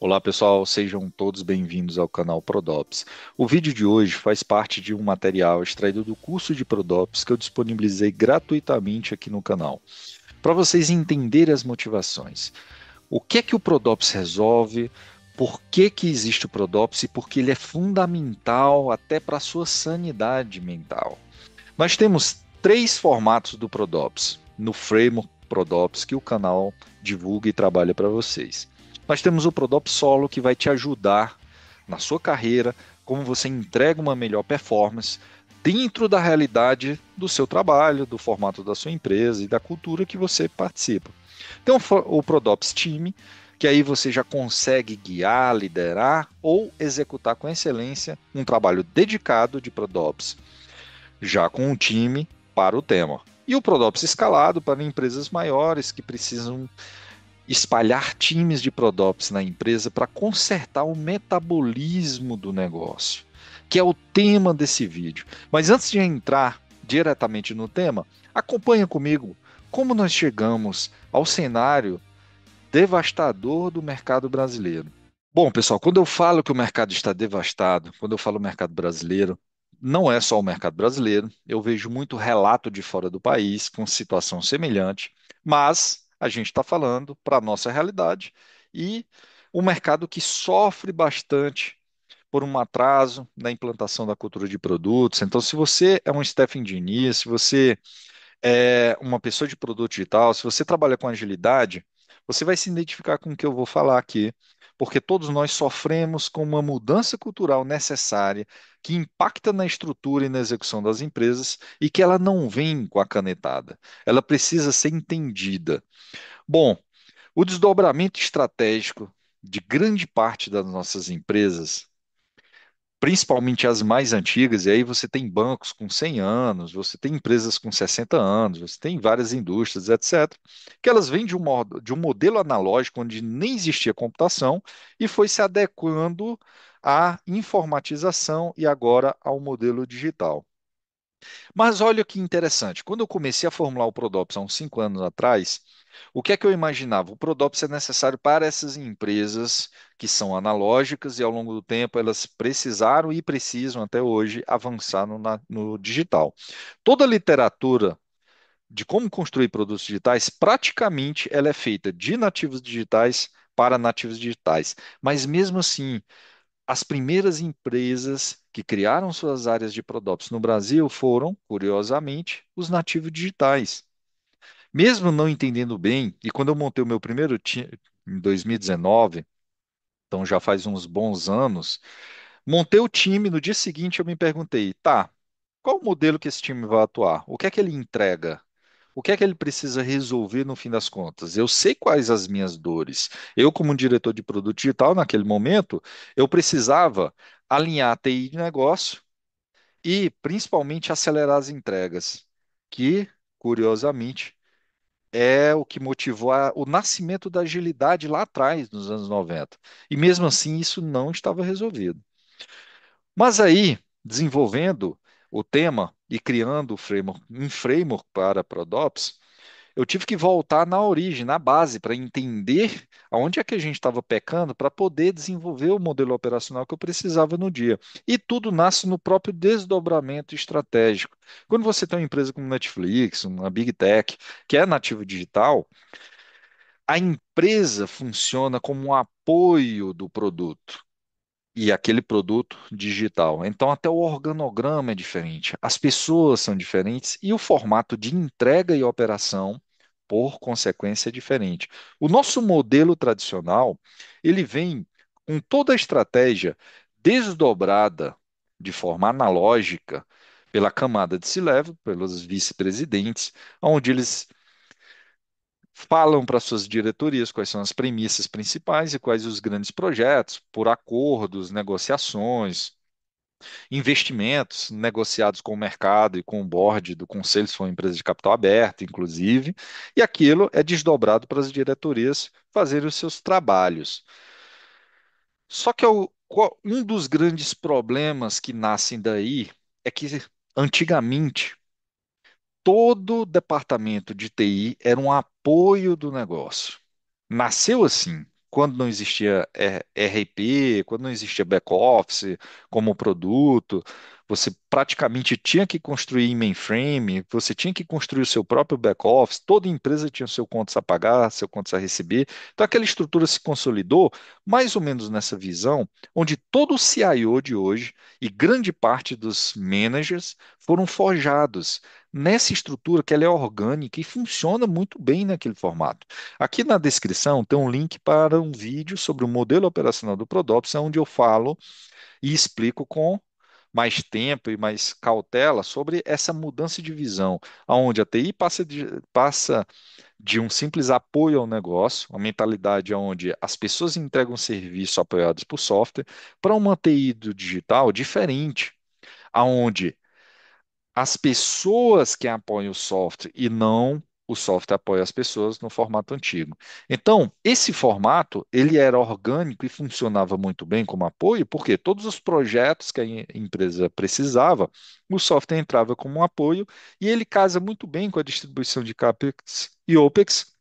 Olá pessoal, sejam todos bem-vindos ao canal Prodops. O vídeo de hoje faz parte de um material extraído do curso de Prodops que eu disponibilizei gratuitamente aqui no canal, para vocês entenderem as motivações. O que é que o Prodops resolve? Por que, que existe o Prodops e por que ele é fundamental até para a sua sanidade mental? Nós temos três formatos do Prodops no framework Prodops que o canal divulga e trabalha para vocês. Nós temos o Prodop Solo que vai te ajudar na sua carreira, como você entrega uma melhor performance dentro da realidade do seu trabalho, do formato da sua empresa e da cultura que você participa. Tem então, o Prodops Team que aí você já consegue guiar, liderar ou executar com excelência um trabalho dedicado de Prodops, já com um time para o tema. E o Prodops escalado para empresas maiores que precisam espalhar times de Prodops na empresa para consertar o metabolismo do negócio, que é o tema desse vídeo. Mas antes de entrar diretamente no tema, acompanha comigo como nós chegamos ao cenário devastador do mercado brasileiro. Bom, pessoal, quando eu falo que o mercado está devastado, quando eu falo mercado brasileiro, não é só o mercado brasileiro. Eu vejo muito relato de fora do país com situação semelhante, mas a gente está falando para a nossa realidade e um mercado que sofre bastante por um atraso na implantação da cultura de produtos. Então, se você é um staff engineer, se você é uma pessoa de produto digital, se você trabalha com agilidade, você vai se identificar com o que eu vou falar aqui porque todos nós sofremos com uma mudança cultural necessária que impacta na estrutura e na execução das empresas e que ela não vem com a canetada. Ela precisa ser entendida. Bom, o desdobramento estratégico de grande parte das nossas empresas principalmente as mais antigas, e aí você tem bancos com 100 anos, você tem empresas com 60 anos, você tem várias indústrias, etc., que elas vêm de um, modo, de um modelo analógico onde nem existia computação e foi se adequando à informatização e agora ao modelo digital. Mas olha que interessante, quando eu comecei a formular o Prodops há uns cinco anos atrás, o que é que eu imaginava? O Prodops é necessário para essas empresas que são analógicas e ao longo do tempo elas precisaram e precisam até hoje avançar no, no digital. Toda a literatura de como construir produtos digitais, praticamente ela é feita de nativos digitais para nativos digitais. Mas mesmo assim, as primeiras empresas que criaram suas áreas de ProDops no Brasil foram, curiosamente, os nativos digitais. Mesmo não entendendo bem, e quando eu montei o meu primeiro time em 2019, então já faz uns bons anos, montei o time, no dia seguinte eu me perguntei, tá, qual o modelo que esse time vai atuar? O que é que ele entrega? o que é que ele precisa resolver no fim das contas? Eu sei quais as minhas dores. Eu, como diretor de produto digital, naquele momento, eu precisava alinhar a TI de negócio e, principalmente, acelerar as entregas, que, curiosamente, é o que motivou a, o nascimento da agilidade lá atrás, nos anos 90. E mesmo assim, isso não estava resolvido. Mas aí, desenvolvendo o tema, e criando o framework, um framework para ProDops, eu tive que voltar na origem, na base, para entender aonde é que a gente estava pecando para poder desenvolver o modelo operacional que eu precisava no dia. E tudo nasce no próprio desdobramento estratégico. Quando você tem uma empresa como Netflix, uma Big Tech, que é nativa digital, a empresa funciona como um apoio do produto e aquele produto digital. Então, até o organograma é diferente, as pessoas são diferentes e o formato de entrega e operação, por consequência, é diferente. O nosso modelo tradicional, ele vem com toda a estratégia desdobrada de forma analógica pela camada de C-level, pelos vice-presidentes, onde eles falam para suas diretorias quais são as premissas principais e quais os grandes projetos, por acordos, negociações, investimentos negociados com o mercado e com o board do conselho, se for uma empresa de capital aberto, inclusive, e aquilo é desdobrado para as diretorias fazerem os seus trabalhos. Só que é um dos grandes problemas que nascem daí é que antigamente todo o departamento de TI era um apoio do negócio. Nasceu assim, quando não existia é, RP, quando não existia back-office como produto, você praticamente tinha que construir em mainframe, você tinha que construir o seu próprio back-office, toda empresa tinha seu contas a pagar, seu contas a receber. Então, aquela estrutura se consolidou mais ou menos nessa visão, onde todo o CIO de hoje e grande parte dos managers foram forjados nessa estrutura que ela é orgânica e funciona muito bem naquele formato. Aqui na descrição tem um link para um vídeo sobre o modelo operacional do Prodops, onde eu falo e explico com mais tempo e mais cautela sobre essa mudança de visão, aonde a TI passa de, passa de um simples apoio ao negócio, uma mentalidade onde as pessoas entregam serviço apoiados por software, para uma TI do digital diferente, aonde as pessoas que apoiam o software e não o software apoia as pessoas no formato antigo. Então, esse formato, ele era orgânico e funcionava muito bem como apoio, porque todos os projetos que a empresa precisava, o software entrava como um apoio e ele casa muito bem com a distribuição de CAPEX e OPEX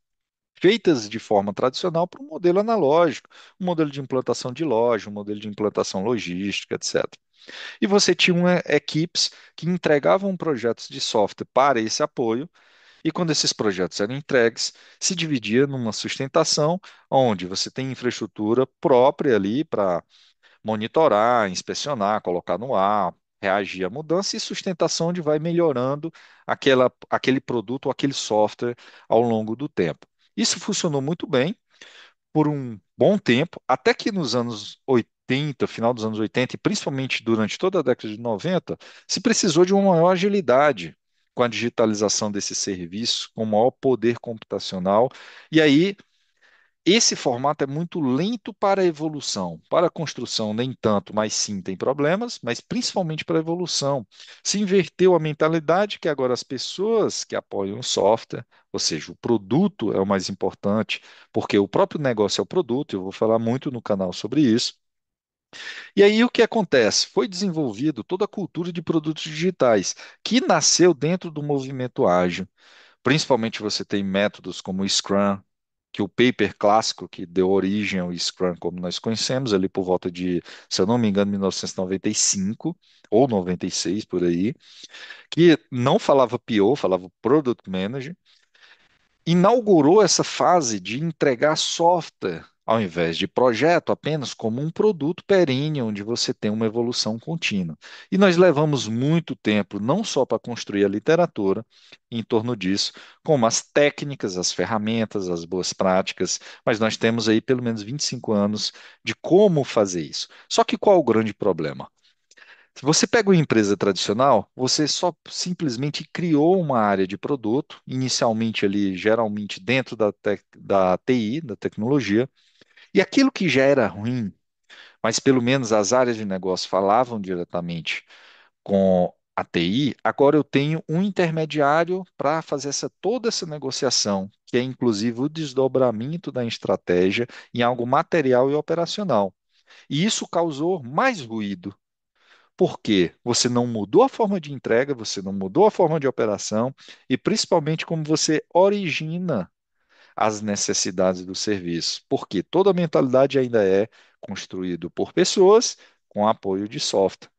feitas de forma tradicional para um modelo analógico, um modelo de implantação de loja, um modelo de implantação logística, etc. E você tinha equipes que entregavam projetos de software para esse apoio, e quando esses projetos eram entregues, se dividia numa sustentação, onde você tem infraestrutura própria ali para monitorar, inspecionar, colocar no ar, reagir à mudança e sustentação onde vai melhorando aquela, aquele produto ou aquele software ao longo do tempo. Isso funcionou muito bem por um bom tempo, até que nos anos 80, final dos anos 80 e principalmente durante toda a década de 90, se precisou de uma maior agilidade com a digitalização desse serviço, com maior poder computacional. E aí, esse formato é muito lento para a evolução. Para a construção, nem tanto, mas sim tem problemas, mas principalmente para a evolução. Se inverteu a mentalidade que agora as pessoas que apoiam o software, ou seja, o produto é o mais importante, porque o próprio negócio é o produto, eu vou falar muito no canal sobre isso e aí o que acontece? Foi desenvolvido toda a cultura de produtos digitais, que nasceu dentro do movimento ágil. Principalmente você tem métodos como o Scrum, que o paper clássico que deu origem ao Scrum, como nós conhecemos, ali por volta de, se eu não me engano, 1995 ou 96 por aí, que não falava PO, falava Product Manager, inaugurou essa fase de entregar software ao invés de projeto, apenas como um produto perene, onde você tem uma evolução contínua. E nós levamos muito tempo, não só para construir a literatura em torno disso, como as técnicas, as ferramentas, as boas práticas, mas nós temos aí pelo menos 25 anos de como fazer isso. Só que qual o grande problema? Se você pega uma empresa tradicional, você só simplesmente criou uma área de produto, inicialmente ali, geralmente dentro da, da TI, da tecnologia, e aquilo que já era ruim, mas pelo menos as áreas de negócio falavam diretamente com a TI, agora eu tenho um intermediário para fazer essa, toda essa negociação, que é inclusive o desdobramento da estratégia em algo material e operacional. E isso causou mais ruído. Porque você não mudou a forma de entrega, você não mudou a forma de operação e principalmente como você origina às necessidades do serviço, porque toda a mentalidade ainda é construída por pessoas com apoio de software.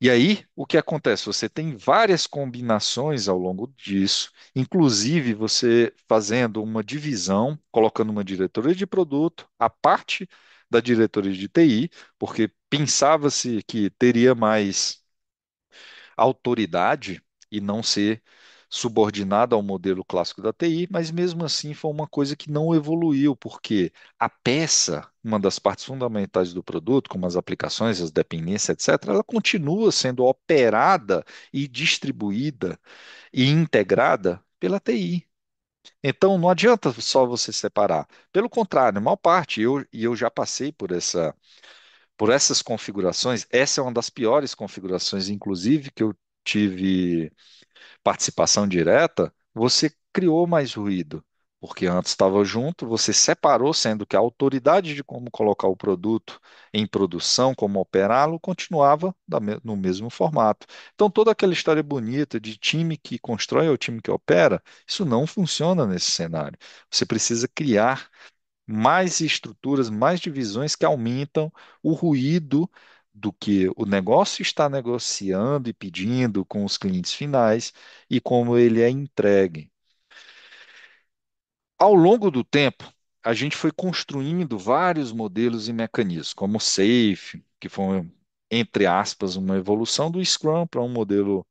E aí, o que acontece? Você tem várias combinações ao longo disso, inclusive você fazendo uma divisão, colocando uma diretoria de produto, a parte da diretoria de TI, porque pensava-se que teria mais autoridade e não ser subordinada ao modelo clássico da TI, mas mesmo assim foi uma coisa que não evoluiu, porque a peça, uma das partes fundamentais do produto, como as aplicações, as dependências, etc., ela continua sendo operada e distribuída e integrada pela TI. Então não adianta só você separar. Pelo contrário, a maior parte, eu, e eu já passei por essa por essas configurações, essa é uma das piores configurações, inclusive, que eu tive participação direta, você criou mais ruído, porque antes estava junto, você separou, sendo que a autoridade de como colocar o produto em produção, como operá-lo, continuava no mesmo formato. Então, toda aquela história bonita de time que constrói ou time que opera, isso não funciona nesse cenário. Você precisa criar mais estruturas, mais divisões que aumentam o ruído do que o negócio está negociando e pedindo com os clientes finais e como ele é entregue. Ao longo do tempo, a gente foi construindo vários modelos e mecanismos, como o SAFe, que foi, entre aspas, uma evolução do Scrum para um modelo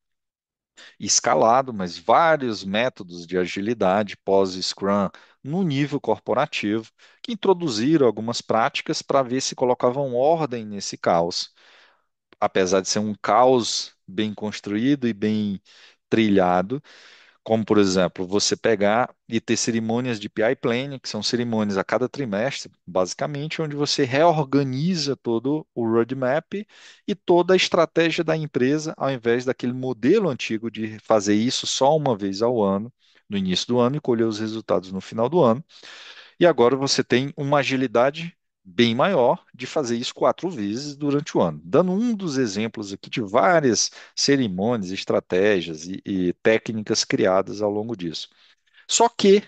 escalado, mas vários métodos de agilidade pós-Scrum no nível corporativo, que introduziram algumas práticas para ver se colocavam ordem nesse caos apesar de ser um caos bem construído e bem trilhado, como por exemplo, você pegar e ter cerimônias de PI Planning, que são cerimônias a cada trimestre, basicamente, onde você reorganiza todo o roadmap e toda a estratégia da empresa, ao invés daquele modelo antigo de fazer isso só uma vez ao ano, no início do ano, e colher os resultados no final do ano. E agora você tem uma agilidade bem maior de fazer isso quatro vezes durante o ano. Dando um dos exemplos aqui de várias cerimônias, estratégias e, e técnicas criadas ao longo disso. Só que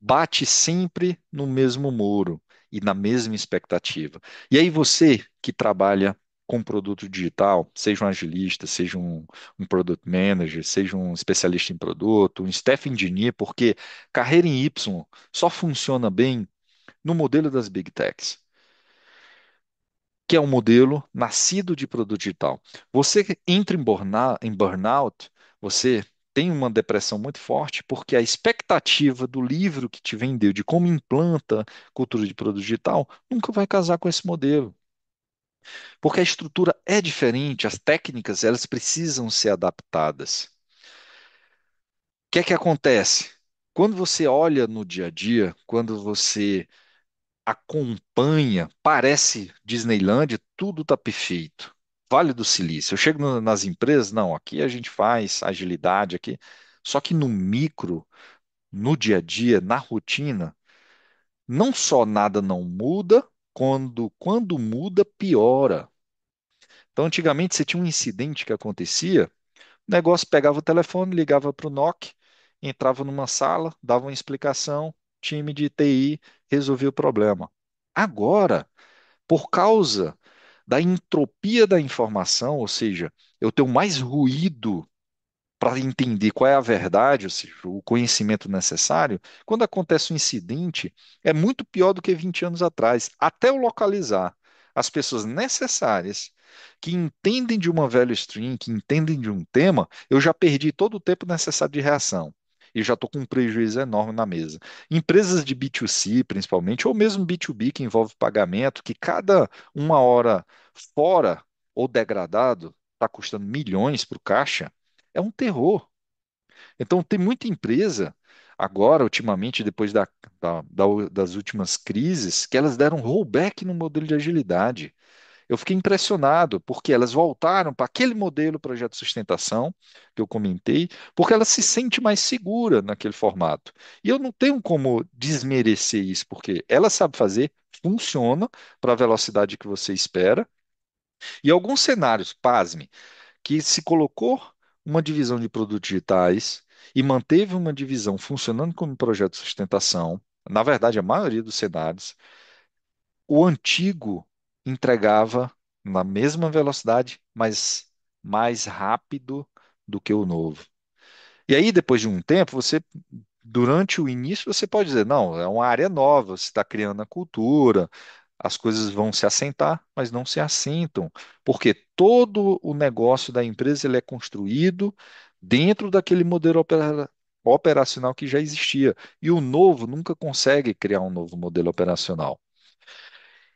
bate sempre no mesmo muro e na mesma expectativa. E aí você que trabalha com produto digital, seja um agilista, seja um, um product manager, seja um especialista em produto, um staff engineer, porque carreira em Y só funciona bem no modelo das Big Techs, que é um modelo nascido de produto digital. Você entra em, burnout, em burnout você tem uma depressão muito forte porque a expectativa do livro que te vendeu de como implanta cultura de produto digital nunca vai casar com esse modelo. Porque a estrutura é diferente, as técnicas elas precisam ser adaptadas. O que é que acontece? Quando você olha no dia a dia, quando você acompanha, parece Disneyland, tudo está perfeito. Vale do Silício. Eu chego no, nas empresas, não, aqui a gente faz agilidade aqui. Só que no micro, no dia a dia, na rotina, não só nada não muda, quando quando muda piora. Então, antigamente você tinha um incidente que acontecia, o negócio pegava o telefone, ligava para o NOC, entrava numa sala, dava uma explicação, time de TI resolvia o problema. Agora, por causa da entropia da informação, ou seja, eu tenho mais ruído para entender qual é a verdade, ou seja, o conhecimento necessário, quando acontece um incidente, é muito pior do que 20 anos atrás, até eu localizar as pessoas necessárias que entendem de uma velha stream, que entendem de um tema, eu já perdi todo o tempo necessário de reação e já estou com um prejuízo enorme na mesa. Empresas de B2C, principalmente, ou mesmo B2B, que envolve pagamento, que cada uma hora fora ou degradado está custando milhões para o caixa, é um terror. Então, tem muita empresa agora, ultimamente, depois da, da, das últimas crises, que elas deram rollback no modelo de agilidade eu fiquei impressionado, porque elas voltaram para aquele modelo projeto de sustentação que eu comentei, porque ela se sente mais segura naquele formato. E eu não tenho como desmerecer isso, porque ela sabe fazer, funciona para a velocidade que você espera. E alguns cenários, pasme, que se colocou uma divisão de produtos digitais e manteve uma divisão funcionando como projeto de sustentação, na verdade, a maioria dos cenários, o antigo entregava na mesma velocidade, mas mais rápido do que o novo. E aí, depois de um tempo, você, durante o início, você pode dizer, não, é uma área nova, você está criando a cultura, as coisas vão se assentar, mas não se assentam, porque todo o negócio da empresa ele é construído dentro daquele modelo operacional que já existia, e o novo nunca consegue criar um novo modelo operacional.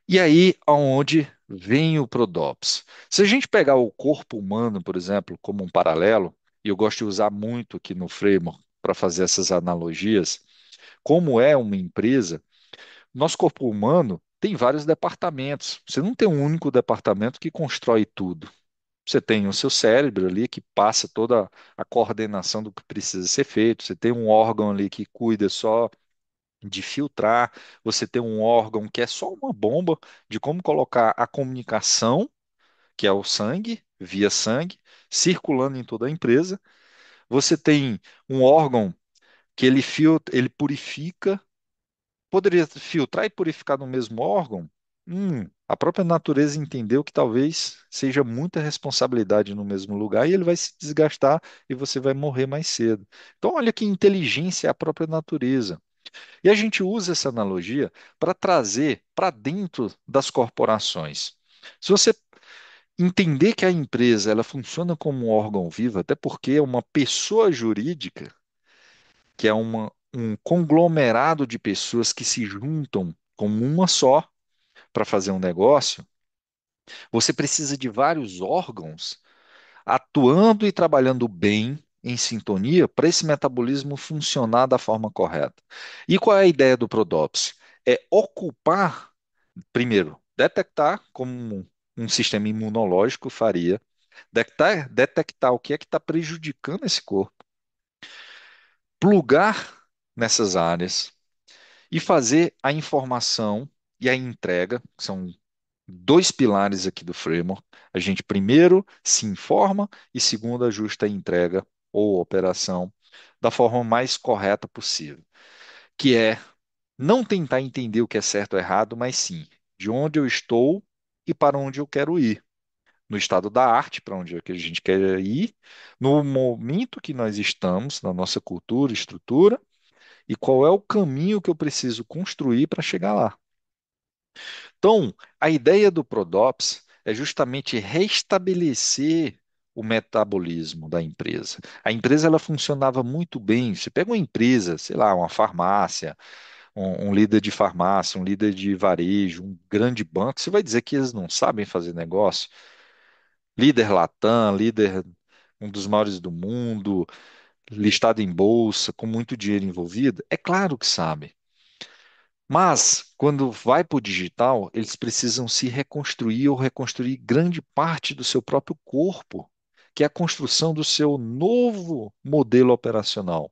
E aí aonde vem o Prodops? Se a gente pegar o corpo humano, por exemplo, como um paralelo, e eu gosto de usar muito aqui no framework para fazer essas analogias, como é uma empresa, nosso corpo humano tem vários departamentos. Você não tem um único departamento que constrói tudo. Você tem o seu cérebro ali que passa toda a coordenação do que precisa ser feito, você tem um órgão ali que cuida só de filtrar, você tem um órgão que é só uma bomba de como colocar a comunicação, que é o sangue, via sangue, circulando em toda a empresa. Você tem um órgão que ele filtra, ele purifica. Poderia filtrar e purificar no mesmo órgão? Hum, a própria natureza entendeu que talvez seja muita responsabilidade no mesmo lugar e ele vai se desgastar e você vai morrer mais cedo. Então, olha que inteligência é a própria natureza. E a gente usa essa analogia para trazer para dentro das corporações. Se você entender que a empresa ela funciona como um órgão vivo, até porque é uma pessoa jurídica, que é uma, um conglomerado de pessoas que se juntam como uma só para fazer um negócio, você precisa de vários órgãos atuando e trabalhando bem em sintonia para esse metabolismo funcionar da forma correta. E qual é a ideia do prodops? É ocupar, primeiro, detectar como um sistema imunológico faria, detectar, detectar o que é que está prejudicando esse corpo, plugar nessas áreas e fazer a informação e a entrega, que são dois pilares aqui do framework. A gente primeiro se informa e segundo ajusta a entrega ou operação da forma mais correta possível, que é não tentar entender o que é certo ou errado, mas sim de onde eu estou e para onde eu quero ir. No estado da arte, para onde é que a gente quer ir, no momento que nós estamos, na nossa cultura, estrutura, e qual é o caminho que eu preciso construir para chegar lá. Então, a ideia do Prodops é justamente restabelecer o metabolismo da empresa. A empresa ela funcionava muito bem. Você pega uma empresa, sei lá, uma farmácia, um, um, líder de farmácia, um líder de varejo, um grande banco, você vai dizer que eles não sabem fazer negócio? Líder Latam, líder um dos maiores do mundo, listado em bolsa, com muito dinheiro envolvido, é claro que sabe. Mas, quando vai para o digital, eles precisam se reconstruir ou reconstruir grande parte do seu próprio corpo que é a construção do seu novo modelo operacional.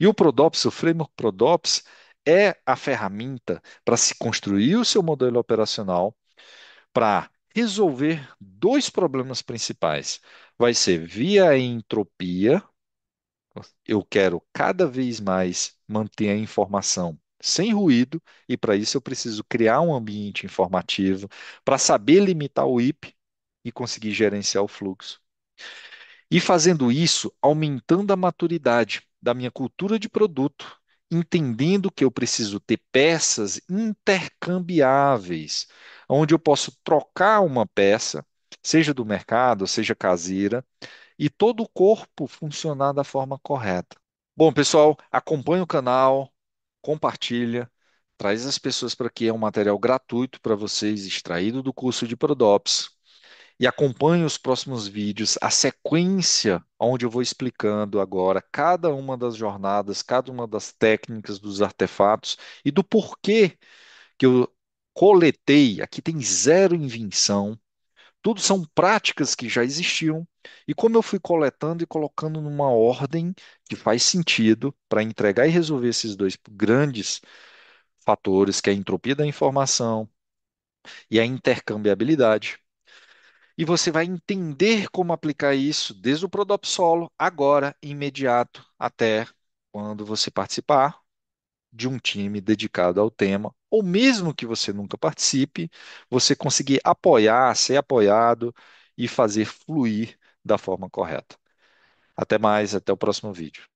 E o ProDops, o framework ProDops, é a ferramenta para se construir o seu modelo operacional, para resolver dois problemas principais. Vai ser via entropia, eu quero cada vez mais manter a informação sem ruído, e para isso eu preciso criar um ambiente informativo para saber limitar o IP e conseguir gerenciar o fluxo. E fazendo isso, aumentando a maturidade da minha cultura de produto, entendendo que eu preciso ter peças intercambiáveis, onde eu posso trocar uma peça, seja do mercado, seja caseira, e todo o corpo funcionar da forma correta. Bom, pessoal, acompanhe o canal, compartilha, traz as pessoas para que é um material gratuito para vocês, extraído do curso de Prodops e acompanhe os próximos vídeos, a sequência onde eu vou explicando agora cada uma das jornadas, cada uma das técnicas dos artefatos e do porquê que eu coletei. Aqui tem zero invenção. Tudo são práticas que já existiam e como eu fui coletando e colocando numa ordem que faz sentido para entregar e resolver esses dois grandes fatores, que é a entropia da informação e a intercambiabilidade e você vai entender como aplicar isso desde o prodopsolo, agora, imediato, até quando você participar de um time dedicado ao tema, ou mesmo que você nunca participe, você conseguir apoiar, ser apoiado e fazer fluir da forma correta. Até mais, até o próximo vídeo.